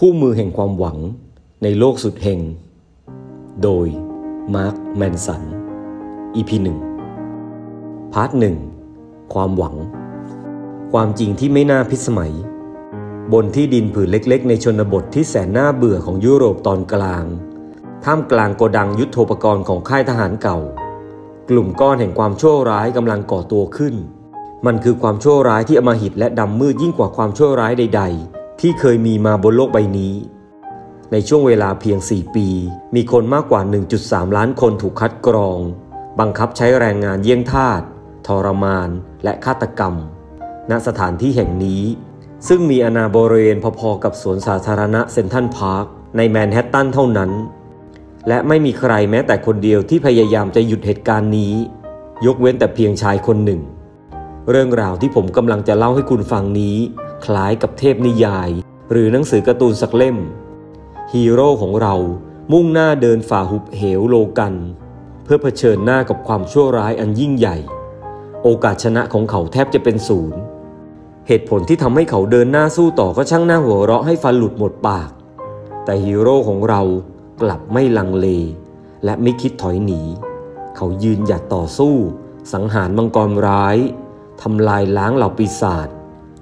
คู่มือแห่งความหวังในโลกสุดเฮงโดย มาร์ค แมนสัน อีีพหนึ่งพาร์ทหนึ่งความหวัง ความจริงที่ไม่น่าพิสมัย บนที่ดินผืนเล็กๆ ในชนบทที่แสนน่าเบื่อของยุโรปตอนกลาง ท่ามกลางโกดังยุทโธปกรณ์ของค่ายทหารเก่า กลุ่มก้อนแห่งความชั่วร้ายกำลังก่อตัวขึ้น มันคือความชั่วร้ายที่อมหิตและดำมืดยิ่งกว่าความชั่วร้ายใด ๆที่เคยมีมาบนโลกใบนี้ ในช่วงเวลาเพียง 4 ปี มีคนมากกว่า 1.3 ล้านคนถูกคัดกรอง บังคับใช้แรงงานเยี่ยงทาสทรมาน และฆาตกรรม ณ สถานที่แห่งนี้ ซึ่งมีอนาบริเวณพอๆกับสวนสาธารณะเซนทันพาร์ค ในแมนฮัตตันเท่านั้น และไม่มีใครแม้แต่คนเดียวที่พยายามจะหยุดเหตุการณ์นี้ ยกเว้นแต่เพียงชายคนหนึ่ง เรื่องราวที่ผมกำลังจะเล่าให้คุณฟังนี้คล้ายกับเทพนิยายหรือหนังสือการ์ตูนสักเล่ม ฮีโร่ของเรา มุ่งหน้าเดินฝ่าหุบเหวโลกัน เพื่อเผชิญหน้ากับความชั่วร้ายอันยิ่งใหญ่ โอกาสชนะของเขาแทบจะเป็นศูนย์ เหตุผลที่ทำให้เขาเดินหน้าสู้ต่อก็ช่างหน้าหัวเราะให้ฟันหลุดหมดปาก แต่ฮีโร่ของเรากลับไม่ลังเล และไม่คิดถอยหนี เขายืนหยัดต่อสู้ สังหารมังกรร้ายทำลายล้างเหล่าปีศาจ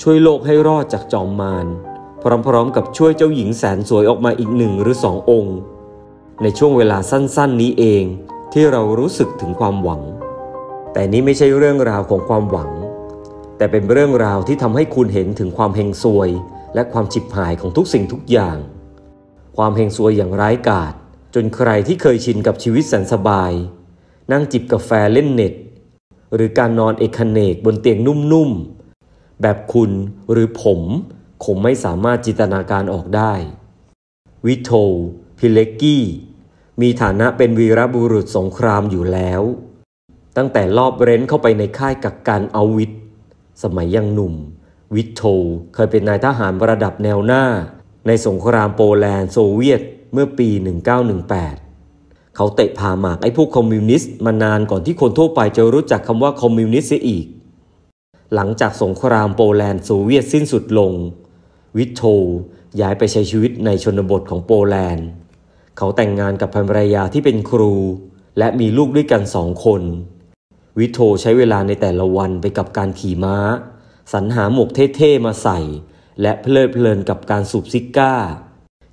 ช่วยโลกให้รอดจากจอมมาร พร้อมๆกับช่วยเจ้าหญิงแสนสวยออกมาอีกหนึ่งหรือสององค์ ในช่วงเวลาสั้นๆ นี้เองที่เรารู้สึกถึงความหวัง แต่นี้ไม่ใช่เรื่องราวของความหวัง แต่เป็นเรื่องราวที่ทำให้คุณเห็นถึงความเฮงซวย และความฉิบหายของทุกสิ่งทุกอย่าง ความเฮงซวยอย่างร้ายกาจจนใครที่เคยชินกับชีวิตแสนสบาย นั่งจิบกาแฟเล่นเน็ต หรือการนอนเอกเนกบนเตียงนุ่มๆแบบคุณหรือผมคงไม่สามารถจินตนาการออกได้ วิโทพิเลกี้ มีฐานะเป็นวีรบุรุษสงครามอยู่แล้ว ตั้งแต่รอบเรนเข้าไปในค่ายกักกันอาวิทสมัยยังหนุ่ม วิโทเคยเป็นนายทหารระดับแนวหน้าในสงครามโปแลนด์โซเวียต เมื่อปี 1918 เขาเตะพาหมากไอ้พวกคอมมิวนิสต์มานานก่อนที่คนทั่วไปจะรู้จักคำว่าคอมมิวนิสต์เสียอีกหลังจากสงครามโปแลนด์โซเวียตสิ้นสุดลง วิทโทย้ายไปใช้ชีวิตในชนบทของโปแลนด์ เขาแต่งงานกับภรรยาที่เป็นครู และมีลูกด้วยกันสองคน วิทโทใช้เวลาในแต่ละวันไปกับการขี่ม้า สรรหาหมวกเท่ๆมาใส่ และเพลิดเพลินกับการสูบซิก้า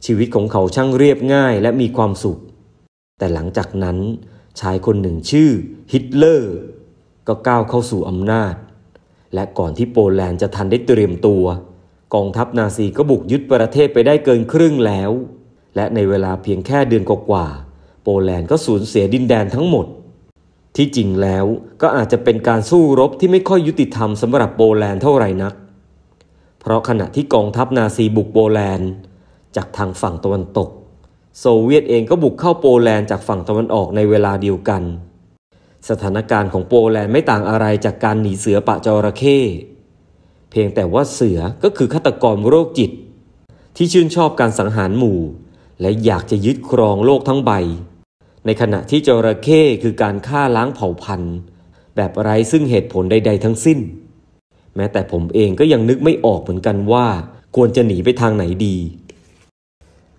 ชีวิตของเขาช่างเรียบง่ายและมีความสุข แต่หลังจากนั้นชายคนหนึ่งชื่อฮิตเลอร์ก็ก้าวเข้าสู่อำนาจและก่อนที่โปแลนด์จะทันได้เตรียมตัว กองทัพนาซีก็บุกยึดประเทศไปได้เกินครึ่งแล้ว และในเวลาเพียงแค่เดือนกว่า โปแลนด์ก็สูญเสียดินแดนทั้งหมด ที่จริงแล้วก็อาจจะเป็นการสู้รบที่ไม่ค่อยยุติธรรมสำหรับโปแลนด์เท่าไหร่นัก เพราะขณะที่กองทัพนาซีบุกโปแลนด์ จากทางฝั่งตะวันตก โซเวียตเองก็บุกเข้าโปแลนด์จากฝั่งตะวันออกในเวลาเดียวกันสถานการณ์ของโปแลนด์ไม่ต่างอะไรจากการหนีเสือปะจระเข้เพียงแต่ว่าเสือก็คือฆาตกรโรคจิต ที่ชื่นชอบการสังหารหมู่ และอยากจะยึดครองโลกทั้งใบ ในขณะที่จระเข้คือการฆ่าล้างเผ่าพันธุ์แบบไร้ซึ่งเหตุผลใด ๆทั้งสิ้น แม้แต่ผมเองก็ยังนึกไม่ออกเหมือนกันว่าควรจะหนีไปทางไหนดี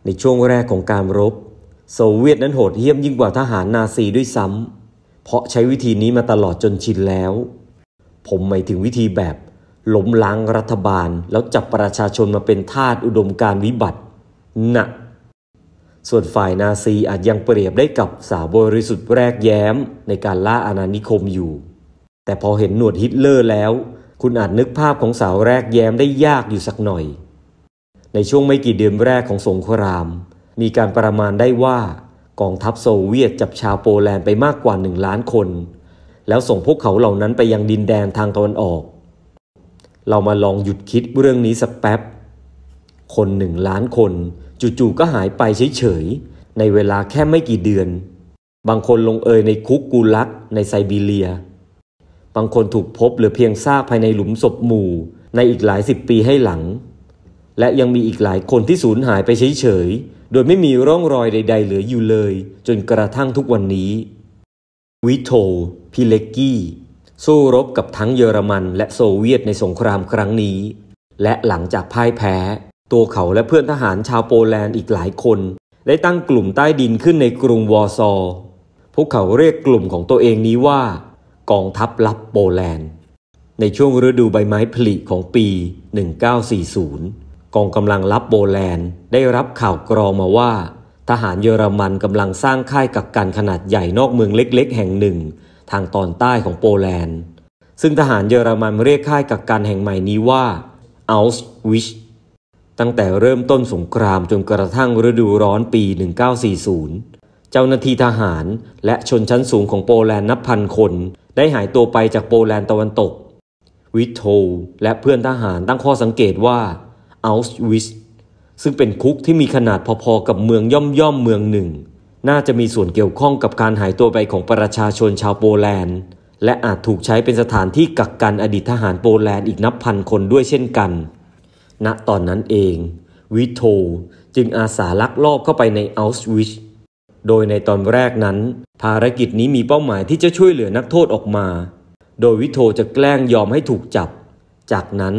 ในช่วงแรกของการรบ โซเวียตนั้นโหดเหี้ยมยิ่งกว่าทหารนาซีด้วยซ้ำเพราะใช้วิธีนี้มาตลอดจนชินแล้ว ผมหมายถึงวิธีแบบล้มล้างรัฐบาล แล้วจับประชาชนมาเป็นทาสอุดมการวิบัติหนะส่วนฝ่ายนาซีอาจยังเปรียบได้กับสาวบริสุทธิ์แรกแย้มในการล่าอาณานิคมอยู่ แต่พอเห็นหนวดฮิตเลอร์แล้ว คุณอาจนึกภาพของสาวแรกแย้มได้ยากอยู่สักหน่อย ในช่วงไม่กี่เดือนแรกของสงคราม มีการประมาณได้ว่ากองทัพโซเวียตจับชาวโปแลนด์ไปมากกว่าหนึ่งล้านคน แล้วส่งพวกเขาเหล่านั้นไปยังดินแดนทางตะวันออก เรามาลองหยุดคิดเรื่องนี้สักแป๊บ คนหนึ่งล้านคนจู่ๆก็หายไปเฉย ๆ ในเวลาแค่ไม่กี่เดือน บางคนลงเอยในคุกกูลักในไซบีเรีย บางคนถูกพบเหลือเพียงซากภายในหลุมศพหมู่ ในอีกหลายสิบปีให้หลัง และยังมีอีกหลายคนที่สูญหายไปเฉยๆโดยไม่มีร่องรอยใด ๆเหลืออยู่เลย จนกระทั่งทุกวันนี้วิโตพิเลกกี้สู้รบกับทั้งเยอรมันและโซเวียตในสงครามครั้งนี้ และหลังจากพ่ายแพ้ ตัวเขาและเพื่อนทหารชาวโปแลนด์อีกหลายคน ได้ตั้งกลุ่มใต้ดินขึ้นในกรุงวอร์ซอ พวกเขาเรียกกลุ่มของตัวเองนี้ว่า กองทัพลับโปแลนด์ ในช่วงฤดูใบไม้ผลิ ของปี 1940กองกำลังรับโปแลนด์ ได้รับข่าวกรองมาว่า ทหารเยอรมันกำลังสร้างค่ายกักกันขนาดใหญ่นอกเมืองเล็ก ๆ แห่งหนึ่งทางตอนใต้ของโปแลนด์ซึ่งทหารเยอรมันเรียกค่ายกักกันแห่งใหม่นี้ว่าอัลส์วิชตั้งแต่เริ่มต้นสงครามจนกระทั่งฤดูร้อนปี 1940 เจ้าหน้าที่ทหารและชนชั้นสูงของโปแลนด์นับพันคน ได้หายตัวไปจากโปแลนด์ตะวันตกวิทโทและเพื่อนทหารตั้งข้อสังเกตว่าอัลสวิชซึ่งเป็นคุกที่มีขนาดพอๆกับเมืองย่อมๆเมืองหนึ่ง น่าจะมีส่วนเกี่ยวข้องกับการหายตัวไปของประชาชนชาวโปแลนด์ และอาจถูกใช้เป็นสถานที่กักกันอดีตทหารโปแลนด์อีกนับพันคนด้วยเช่นกัน ณตอนนั้นเอง วิโทจึงอาสาลักลอบเข้าไปในอัลสวิชโดยในตอนแรกนั้น ภารกิจนี้มีเป้าหมายที่จะช่วยเหลือนักโทษออกมา โดยวิโทจะแกล้งยอมให้ถูกจับ จากนั้น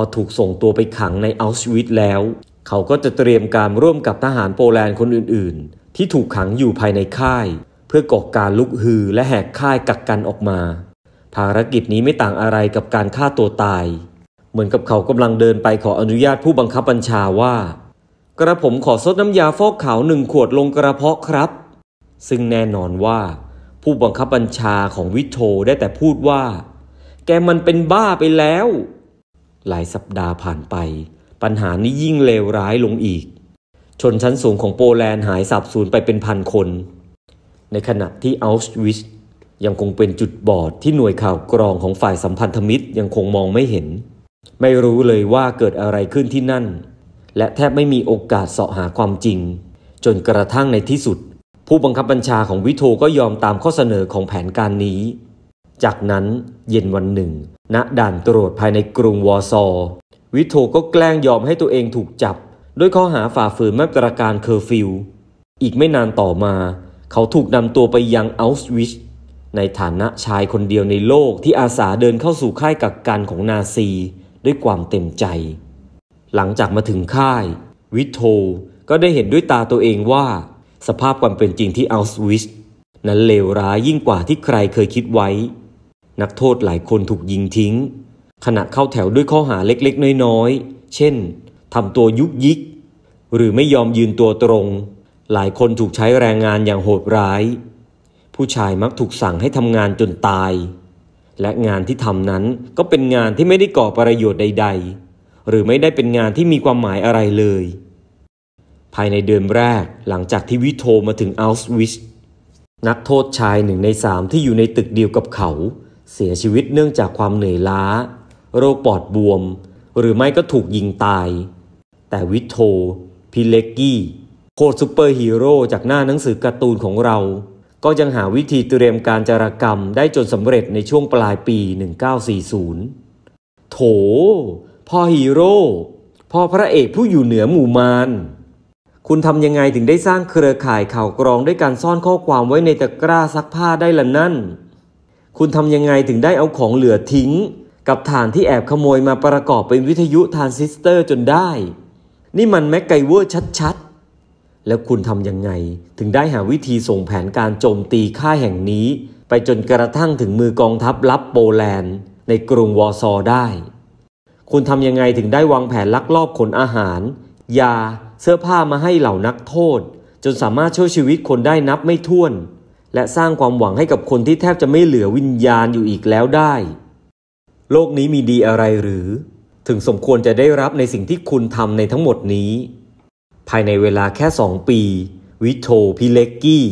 พอถูกส่งตัวไปขังในอัลชวิตแล้ว เขาก็จะเตรียมการร่วมกับทหารโปแลนด์คนอื่นๆ ที่ถูกขังอยู่ภายในค่าย เพื่อก่อการลุกฮือและแหกค่ายกักกันออกมา ภารกิจนี้ไม่ต่างอะไรกับการฆ่าตัวตาย เหมือนกับเขากำลังเดินไปขออนุญาตผู้บังคับบัญชาว่า กระผมขอซดน้ำยาฟอกขาวหนึ่งขวดลงกระเพาะครับ ซึ่งแน่นอนว่า ผู้บังคับบัญชาของวิโทได้แต่พูดว่า แกมันเป็นบ้าไปแล้วหลายสัปดาห์ผ่านไป ปัญหานี้ยิ่งเลวร้ายลงอีก ชนชั้นสูงของโปแลนด์หายสาบสูญไปเป็นพันคน ในขณะที่อัลสวิชยังคงเป็นจุดบอดที่หน่วยข่าวกรองของฝ่ายสัมพันธมิตรยังคงมองไม่เห็น ไม่รู้เลยว่าเกิดอะไรขึ้นที่นั่น และแทบไม่มีโอกาสเสาะหาความจริง จนกระทั่งในที่สุด ผู้บังคับบัญชาของวิโทก็ยอมตามข้อเสนอของแผนการนี้จากนั้นเย็นวันหนึ่ง ณ ด่านตรวจภายในกรุงวอซอ วิโทก็แกล้งยอมให้ตัวเองถูกจับ ด้วยข้อหาฝ่าฝืนมาตรการเคอร์ฟิว อีกไม่นานต่อมา เขาถูกนำตัวไปยังอัลสวิช ในฐานะชายคนเดียวในโลกที่อาสาเดินเข้าสู่ค่ายกักกันของนาซี ด้วยความเต็มใจ หลังจากมาถึงค่าย วิโทก็ได้เห็นด้วยตาตัวเองว่า สภาพความเป็นจริงที่อัลสวิชนั้นเลวร้ายยิ่งกว่าที่ใครเคยคิดไว้นักโทษหลายคนถูกยิงทิ้ง ขณะเข้าแถวด้วยข้อหาเล็กๆน้อยๆเช่นทำตัวยุกยิก หรือไม่ยอมยืนตัวตรง หลายคนถูกใช้แรงงานอย่างโหดร้าย ผู้ชายมักถูกสั่งให้ทำงานจนตาย และงานที่ทำนั้นก็เป็นงานที่ไม่ได้ก่อประโยชน์ใดๆ หรือไม่ได้เป็นงานที่มีความหมายอะไรเลย ภายในเดือนแรกหลังจากที่วิโทมาถึงอัลสวิชนักโทษชายหนึ่งในสามที่อยู่ในตึกเดียวกับเขาเสียชีวิตเนื่องจากความเหนื่อยล้า โรคปอดบวม หรือไม่ก็ถูกยิงตาย แต่วิทโทพิเลกกี้ โคดซูเปอร์ฮีโร่จากหน้าหนังสือการ์ตูนของเรา ก็ยังหาวิธีเตรียมการจารกรรมได้จนสำเร็จในช่วงปลายปี 1940 โถ พ่อฮีโร่พ่อพระเอกผู้อยู่เหนือหมู่มารคุณทำยังไงถึงได้สร้างเครือข่ายข่าวกรองด้วยการซ่อนข้อความไว้ในตะกร้าซักผ้าได้ล่ะนั่นคุณทำยังไงถึงได้เอาของเหลือทิ้ง กับฐานที่แอบขโมยมาประกอบเป็นวิทยุทรานซิสเตอร์จนได้ นี่มันแม็กไกเวอร์ชัดๆ แล้วคุณทำยังไงถึงได้หาวิธีส่งแผนการโจมตีค่าแห่งนี้ ไปจนกระทั่งถึงมือกองทัพลับโปแลนด์ ในกรุงวอร์ซอได้ คุณทำยังไงถึงได้วางแผนลักลอบขนอาหาร ยา เสื้อผ้ามาให้เหล่านักโทษ จนสามารถช่วยชีวิตคนได้นับไม่ถ้วนและสร้างความหวังให้กับคนที่แทบจะไม่เหลือวิญญาณอยู่อีกแล้วได้ โลกนี้มีดีอะไรหรือ ถึงสมควรจะได้รับในสิ่งที่คุณทำในทั้งหมดนี้ ภายในเวลาแค่สองปี วิโทพิเลกกี้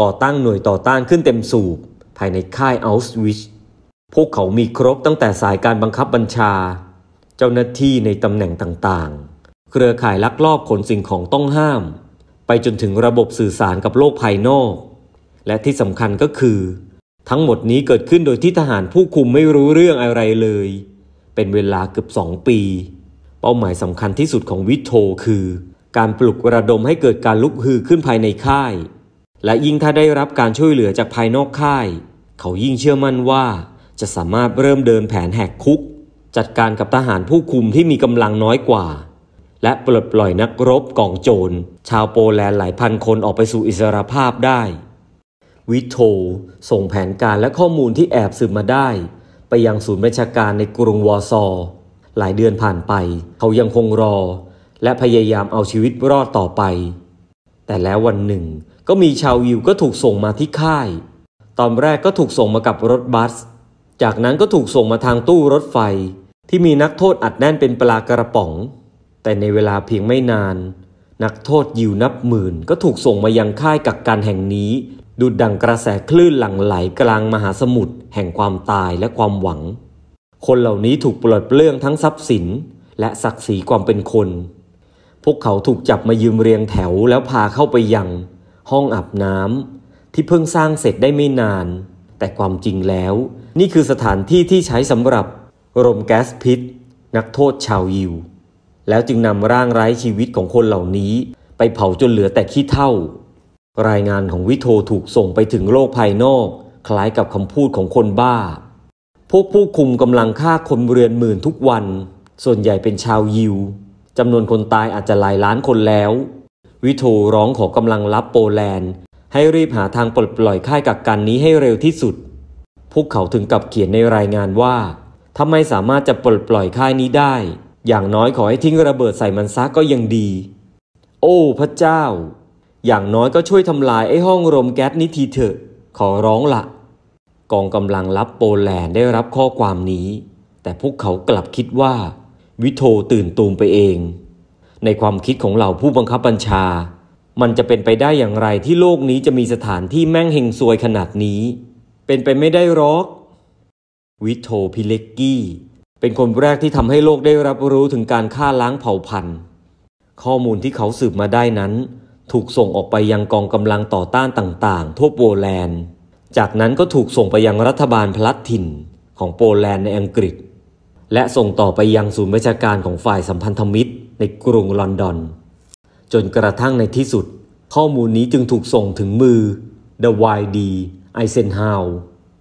ก่อตั้งหน่วยต่อต้านขึ้นเต็มสูบภายในค่ายอัลสวิช พวกเขามีครบตั้งแต่สายการบังคับบัญชา เจ้าหน้าที่ในตำแหน่งต่างๆ เครือข่ายลักลอบขนสิ่งของต้องห้าม ไปจนถึงระบบสื่อสารกับโลกภายนอกและที่สำคัญก็คือ ทั้งหมดนี้เกิดขึ้นโดยที่ทหารผู้คุมไม่รู้เรื่องอะไรเลย เป็นเวลาเกือบสองปี เป้าหมายสำคัญที่สุดของวิโทคือการปลุกระดมให้เกิดการลุกฮือขึ้นภายในค่าย และยิ่งถ้าได้รับการช่วยเหลือจากภายนอกค่าย เขายิ่งเชื่อมั่นว่า จะสามารถเริ่มเดินแผนแหกคุก จัดการกับทหารผู้คุมที่มีกำลังน้อยกว่า และปลดปล่อยนักรบกองโจรชาวโปแลนด์หลายพันคนออกไปสู่อิสรภาพได้วิโทส่งแผนการและข้อมูลที่แอบสืบมาได้ ไปยังศูนย์ระชาการในกรุงวอร์ซอ หลายเดือนผ่านไป เขายังคงรอ และพยายามเอาชีวิตรอดต่อไป แต่แล้ววันหนึ่งก็มีชาวยิวก็ถูกส่งมาที่ค่าย ตอนแรกก็ถูกส่งมากับรถบัส จากนั้นก็ถูกส่งมาทางตู้รถไฟ ที่มีนักโทษอัดแน่นเป็นปลากระป๋อง แต่ในเวลาเพียงไม่นาน นักโทษยิวนับหมื่นก็ถูกส่งมายังค่ายกักกันแห่งนี้ดุดดังกระแสคลื่นหลั่งไหลกลางมหาสมุทรแห่งความตายและความหวัง คนเหล่านี้ถูกปลดเปลื้องทั้งทรัพย์สิน และศักดิ์ศรีความเป็นคน พวกเขาถูกจับมายืมเรียงแถวแล้วพาเข้าไปยังห้องอาบน้ำที่เพิ่งสร้างเสร็จได้ไม่นาน แต่ความจริงแล้ว นี่คือสถานที่ที่ใช้สำหรับ รมแก๊สพิษ นักโทษชาวยิว แล้วจึงนำร่างไร้ชีวิตของคนเหล่านี้ ไปเผาจนเหลือแต่ขี้เถ้ารายงานของวิโทถูกส่งไปถึงโลกภายนอกคล้ายกับคำพูดของคนบ้า พวกผู้คุมกำลังฆ่าคนเรือนหมื่นทุกวัน ส่วนใหญ่เป็นชาวยิวจำนวนคนตายอาจจะหลายล้านคนแล้ว วิโทร้องขอกำลังรับโปแลนด์ให้รีบหาทางปลดปล่อยค่ายกักกันนี้ให้เร็วที่สุด พวกเขาถึงกับเขียนในรายงานว่าถ้าไม่สามารถจะปลดปล่อยค่ายนี้ได้ อย่างน้อยขอให้ทิ้งระเบิดใส่มันซะก็ยังดี โอ้พระเจ้าอย่างน้อยก็ช่วยทำลายไอ้ห้องรมแก๊สนี้ทีเถอะ ขอร้องละกองกำลังรับโปลแลนด์ได้รับข้อความนี้ แต่พวกเขากลับคิดว่า วิโทตื่นตูมไปเอง ในความคิดของเหล่าผู้บังคับบัญชา มันจะเป็นไปได้อย่างไรที่โลกนี้จะมีสถานที่แม่งเฮงซวยขนาดนี้ เป็นไปไม่ได้หรอกวิโทพิเล็กกี้ เป็นคนแรกที่ทำให้โลกได้รับรู้ถึงการฆ่าล้างเผ่าพันธุ์ ข้อมูลที่เขาสืบมาได้นั้นถูกส่งออกไปยังกองกำลังต่อต้านต่าง ๆ ทั่วโปแลนด์ จากนั้นก็ถูกส่งไปยังรัฐบาลพลัดถิ่นของโปแลนด์ในอังกฤษ และส่งต่อไปยังศูนย์ราชาการของฝ่ายสัมพันธมิตรในกรุงลอนดอน จนกระทั่งในที่สุด ข้อมูลนี้จึงถูกส่งถึงมือเดวายดีไอเซนฮาว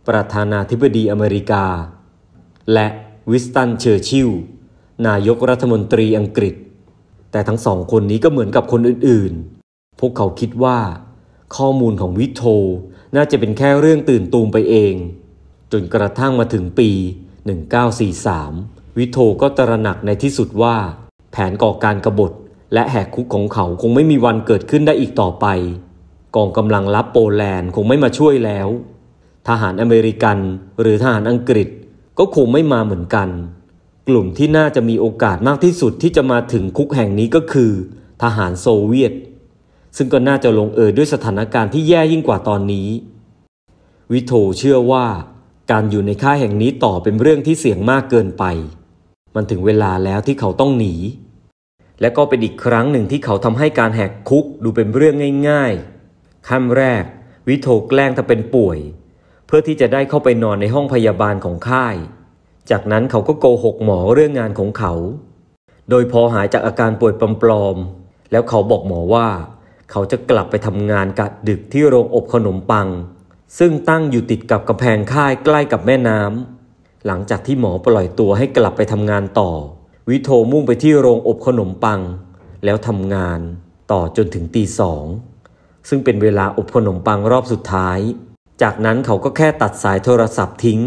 ประธานาธิบดีอเมริกา และวิสตันเชอร์ชิลนายกรัฐมนตรีอังกฤษ แต่ทั้งสอง คนนี้ก็เหมือนกับคนอื่นพวกเขาคิดว่า ข้อมูลของวิโทน่าจะเป็นแค่เรื่องตื่นตูมไปเอง จนกระทั่งมาถึงปี 1943 วิโทก็ตระหนักในที่สุดว่า แผนก่อการกรบฏ และแหกคุกของเขา คงไม่มีวันเกิดขึ้นได้อีกต่อไป กองกำลังลับโปแลนด์คงไม่มาช่วยแล้ว ทหารอเมริกันหรือทหารอังกฤษก็คงไม่มาเหมือนกัน กลุ่มที่น่าจะมีโอกาสมากที่สุดที่จะมาถึงคุกแห่งนี้ก็คือ ทหารโซเวียตซึ่งก็น่าจะลงเอยด้วยสถานการณ์ที่แย่ยิ่งกว่าตอนนี้ วิโทเชื่อว่า การอยู่ในค่ายแห่งนี้ต่อเป็นเรื่องที่เสี่ยงมากเกินไป มันถึงเวลาแล้วที่เขาต้องหนี และก็เป็นอีกครั้งหนึ่งที่เขาทำให้การแหกคุกดูเป็นเรื่องง่ายๆขั้นแรก วิโทแกล้งทำเป็นป่วย เพื่อที่จะได้เข้าไปนอนในห้องพยาบาลของค่าย จากนั้นเขาก็โกหกหมอเรื่องงานของเขา โดยพอหายจากอาการป่วยปลอมๆ แล้วเขาบอกหมอว่าเขาจะกลับไปทำงานกะดึกที่โรงอบขนมปัง ซึ่งตั้งอยู่ติดกับกำแพงค่ายใกล้กับแม่น้ำหลังจากที่หมอปล่อยตัวให้กลับไปทำงานต่อ วิโทมุ่งไปที่โรงอบขนมปังแล้วทำงานต่อจนถึงตีสองซึ่งเป็นเวลาอบขนมปังรอบสุดท้าย จากนั้นเขาก็แค่ตัดสายโทรศัพท์ทิ้ง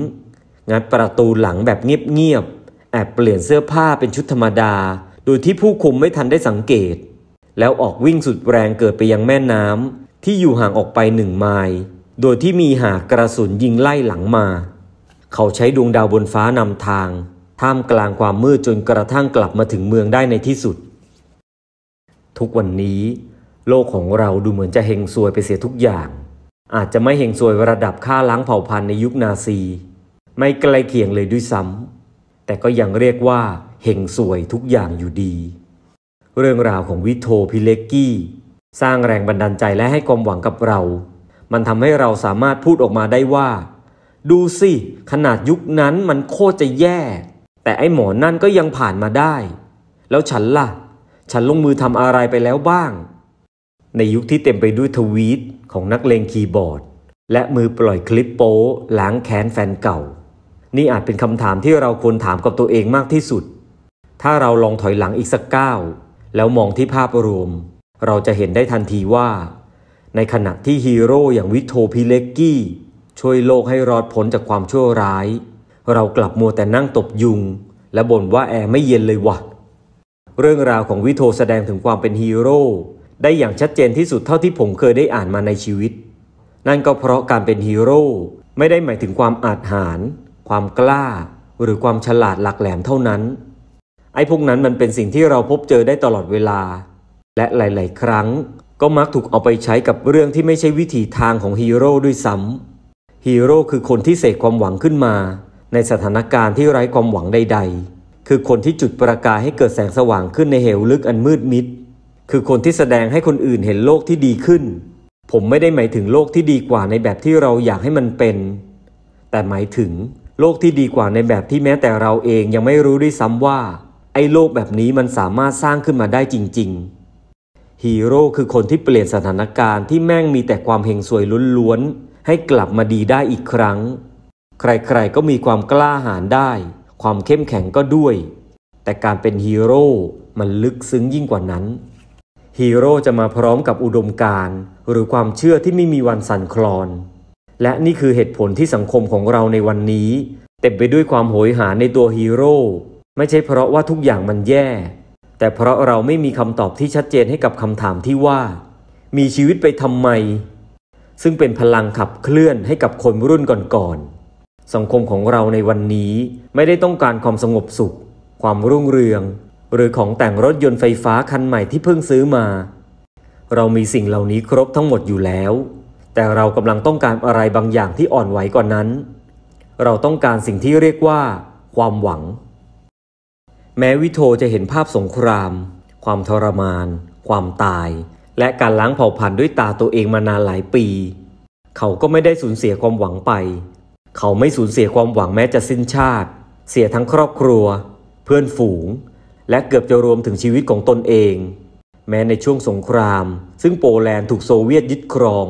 งัดประตูหลังแบบเงียบๆแอบเปลี่ยนเสื้อผ้าเป็นชุดธรรมดา โดยที่ผู้คุมไม่ทันได้สังเกตแล้วออกวิ่งสุดแรงเกิดไปยังแม่น้ำ ที่อยู่ห่างออกไปหนึ่งไมล์โดยที่มีหากระสุนยิงไล่หลังมา เขาใช้ดวงดาวบนฟ้านำทาง ท่ามกลางความมืดจนกระทั่งกลับมาถึงเมืองได้ในที่สุด ทุกวันนี้ โลกของเราดูเหมือนจะเฮงซวยไปเสียทุกอย่าง อาจจะไม่เฮงซวยระดับฆ่าล้างเผ่าพันธุ์ในยุคนาซี ไม่ไกลเคียงเลยด้วยซ้ำแต่ก็ยังเรียกว่าเฮงซวยทุกอย่างอยู่ดีเรื่องราวของวิโทพิเลกกี้ สร้างแรงบันดาลใจและให้ความหวังกับเรา มันทำให้เราสามารถพูดออกมาได้ว่า ดูสิ ขนาดยุคนั้นมันโคตรจะแย่ แต่ไอ้หมอนั่นก็ยังผ่านมาได้ แล้วฉันละ่ะ ฉันลงมือทำอะไรไปแล้วบ้าง ในยุคที่เต็มไปด้วยทวีตของนักเลงคีย์บอร์ด และมือปล่อยคลิปโปหล้างแค้นแฟนเก่า นี่อาจเป็นคำถามที่เราควรถามกับตัวเองมากที่สุด ถ้าเราลองถอยหลังอีกสักก้าวแล้วมองที่ภาพรวม เราจะเห็นได้ทันทีว่า ในขณะที่ฮีโร่อย่างวิโทพิเลกกี้ช่วยโลกให้รอดพ้นจากความชั่วร้าย เรากลับมัวแต่นั่งตบยุง และบ่นว่าแอร์ไม่เย็นเลยวะเรื่องราวของวิโทแสดงถึงความเป็นฮีโร่ได้อย่างชัดเจนที่สุดเท่าที่ผมเคยได้อ่านมาในชีวิต นั่นก็เพราะการเป็นฮีโร่ไม่ได้หมายถึงความอาจหาญความกล้า หรือความฉลาดหลักแหลมเท่านั้นไอ้พวกนั้นมันเป็นสิ่งที่เราพบเจอได้ตลอดเวลา และหลาย ๆ ครั้ง ก็มักถูกเอาไปใช้กับเรื่องที่ไม่ใช่วิถีทางของฮีโร่ด้วยซ้ำฮีโร่คือคนที่เสกความหวังขึ้นมา ในสถานการณ์ที่ไร้ความหวังใด ๆ คือคนที่จุดประกายให้เกิดแสงสว่างขึ้นในเหวลึกอันมืดมิด คือคนที่แสดงให้คนอื่นเห็นโลกที่ดีขึ้น ผมไม่ได้หมายถึงโลกที่ดีกว่าในแบบที่เราอยากให้มันเป็น แต่หมายถึง โลกที่ดีกว่าในแบบที่แม้แต่เราเองยังไม่รู้ด้วยซ้ำว่าไอ้โลกแบบนี้มันสามารถสร้างขึ้นมาได้จริงๆ ฮีโร่คือคนที่เปลี่ยนสถานการณ์ที่แม่งมีแต่ความเฮงสวยล้วน ๆ ให้กลับมาดีได้อีกครั้ง ใครๆ ก็มีความกล้าหาญได้ ความเข้มแข็งก็ด้วย แต่การเป็นฮีโร่ มันลึกซึ้งยิ่งกว่านั้น ฮีโร่จะมาพร้อมกับอุดมการณ์หรือความเชื่อที่ไม่มีวันสั่นคลอน และนี่คือเหตุผลที่สังคมของเราในวันนี้ เต็มไปด้วยความโหยหาในตัวฮีโร่ไม่ใช่เพราะว่าทุกอย่างมันแย่ แต่เพราะเราไม่มีคำตอบที่ชัดเจนให้กับคำถามที่ว่า มีชีวิตไปทำไม ซึ่งเป็นพลังขับเคลื่อนให้กับคนรุ่นก่อนๆสังคมของเราในวันนี้ไม่ได้ต้องการความสงบสุข ความรุ่งเรือง หรือของแต่งรถยนต์ไฟฟ้าคันใหม่ที่เพิ่งซื้อมา เรามีสิ่งเหล่านี้ครบทั้งหมดอยู่แล้ว แต่เรากำลังต้องการอะไรบางอย่างที่อ่อนไหวกว่านนั้น เราต้องการสิ่งที่เรียกว่า ความหวังแม้วิโทจะเห็นภาพสงคราม ความทรมาน ความตาย และการล้างเผ่าพันธุ์ด้วยตาตัวเองมานานหลายปี เขาก็ไม่ได้สูญเสียความหวังไป เขาไม่สูญเสียความหวังแม้จะสิ้นชาติ เสียทั้งครอบครัว เพื่อนฝูง และเกือบจะรวมถึงชีวิตของตนเอง แม้ในช่วงสงคราม ซึ่งโปแลนด์ถูกโซเวียตยึดครอง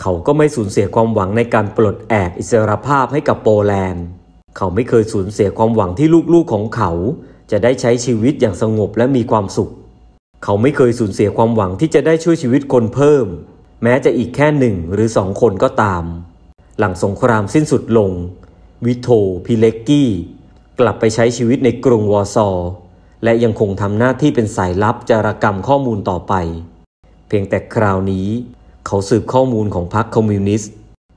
เขาก็ไม่สูญเสียความหวังในการปลดแอกอิสรภาพให้กับโปแลนด์ เขาไม่เคยสูญเสียความหวังที่ลูกๆของเขาจะได้ใช้ชีวิตอย่างสงบและมีความสุข เขาไม่เคยสูญเสียความหวังที่จะได้ช่วยชีวิตคนเพิ่ม แม้จะอีกแค่หนึ่งหรือสองคนก็ตาม หลังสงครามสิ้นสุดลง วิโทพิเล็กกี้ กลับไปใช้ชีวิตในกรุงวอร์ซอ และยังคงทำหน้าที่เป็นสายลับจารกรรมข้อมูลต่อไป เพียงแต่คราวนี้ เขาสืบข้อมูลของพรรคคอมมิวนิสต์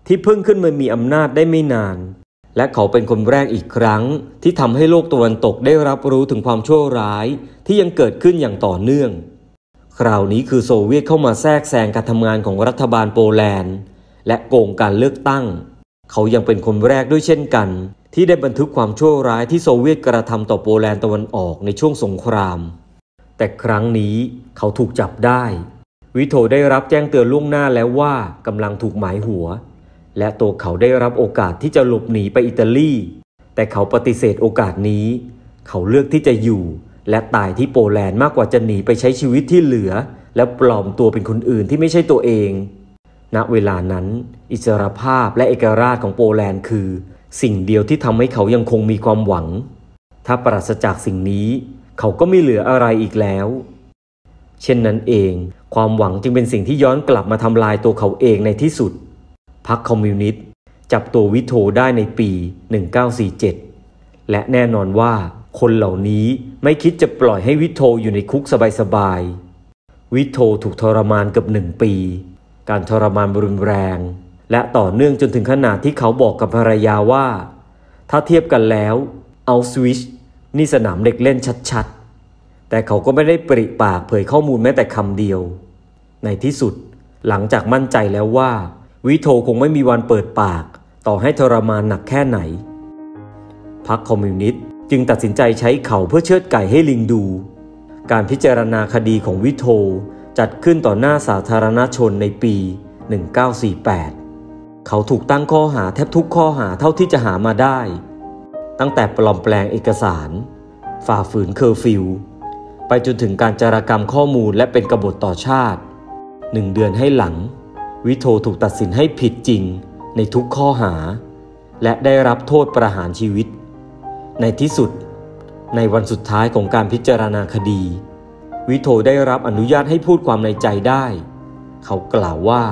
ที่เพิ่งขึ้นมามีอำนาจได้ไม่นานและเขาเป็นคนแรกอีกครั้ง ที่ทำให้โลกตะวันตกได้รับรู้ถึงความชั่วร้ายที่ยังเกิดขึ้นอย่างต่อเนื่อง คราวนี้คือโซเวียตเข้ามาแทรกแซงการทำงานของรัฐบาลโปแลนด์ และโกงการเลือกตั้ง เขายังเป็นคนแรกด้วยเช่นกัน ที่ได้บันทึกความชั่วร้ายที่โซเวียตกระทำต่อโปแลนด์ตะวันออกในช่วงสงคราม แต่ครั้งนี้เขาถูกจับได้วิโธได้รับแจ้งเตือนล่วงหน้าแล้วว่ากำลังถูกหมายหัวและตัวเขาได้รับโอกาสที่จะหลบหนีไปอิตาลี แต่เขาปฏิเสธโอกาสนี้ เขาเลือกที่จะอยู่ และตายที่โปแลนด์มากกว่าจะหนีไปใช้ชีวิตที่เหลือ และปลอมตัวเป็นคนอื่นที่ไม่ใช่ตัวเอง ณ เวลานั้น อิสรภาพและเอกราชของโปแลนด์คือ สิ่งเดียวที่ทำให้เขายังคงมีความหวัง ถ้าปราศจากสิ่งนี้ เขาก็ไม่เหลืออะไรอีกแล้ว เช่นนั้นเอง ความหวังจึงเป็นสิ่งที่ย้อนกลับมาทำลายตัวเขาเองในที่สุดพรรคคอมมิวนิสต์จับตัววิโทได้ในปี 1947 และแน่นอนว่า คนเหล่านี้ไม่คิดจะปล่อยให้วิโทอยู่ในคุกสบายๆ วิโทถูกทรมานเกือบหนึ่งปี การทรมานรุนแรง และต่อเนื่องจนถึงขนาดที่เขาบอกกับภรรยาว่า ถ้าเทียบกันแล้วเอาสวิชนี่สนามเด็กเล่นชัดๆ แต่เขาก็ไม่ได้ปริปากเผยข้อมูลแม้แต่คำเดียว ในที่สุดหลังจากมั่นใจแล้วว่าวิโทคงไม่มีวันเปิดปาก ต่อให้ทรมานหนักแค่ไหนพรรคคอมมิวนิสต์จึงตัดสินใจใช้เขาเพื่อเชิดไก่ให้ลิงดู การพิจารณาคดีของวิโทจัดขึ้นต่อหน้าสาธารณชนในปี 1948 เขาถูกตั้งข้อหาแทบทุกข้อหาเท่าที่จะหามาได้ ตั้งแต่ปลอมแปลงเอกสาร ฝ่าฝืนเคอร์ฟิวไปจนถึงการจารกรรมข้อมูลและเป็นกบฏต่อชาติหนึ่งเดือนให้หลังวิโทถูกตัดสินให้ผิดจริงในทุกข้อหา และได้รับโทษประหารชีวิต ในที่สุด ในวันสุดท้ายของการพิจารณาคดี วิโทได้รับอนุญาตให้พูดความในใจได้ เขากล่าวว่า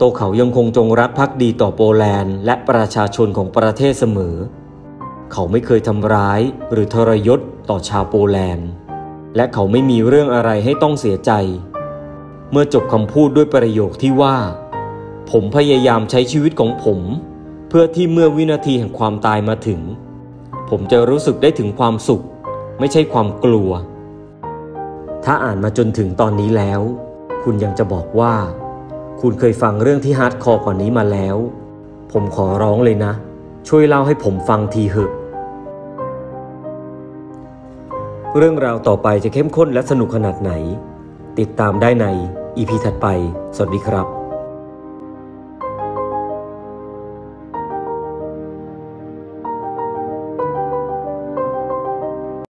ตัวเขายังคงจงรักภักดีต่อโปแลนด์และประชาชนของประเทศเสมอ เขาไม่เคยทำร้ายหรือทรยศต่อชาวโปแลนด์ และเขาไม่มีเรื่องอะไรให้ต้องเสียใจเมื่อจบคำพูดด้วยประโยคที่ว่า ผมพยายามใช้ชีวิตของผม เพื่อที่เมื่อวินาทีแห่งความตายมาถึง ผมจะรู้สึกได้ถึงความสุข ไม่ใช่ความกลัว ถ้าอ่านมาจนถึงตอนนี้แล้ว คุณยังจะบอกว่า คุณเคยฟังเรื่องที่ฮาร์ดคอร์กว่านี้มาแล้ว ผมขอร้องเลยนะ ช่วยเล่าให้ผมฟังทีเถอะ เรื่องราวต่อไปจะเข้มข้นและสนุกขนาดไหน ติดตามได้ใน EP ถัดไป สวัสดีครับ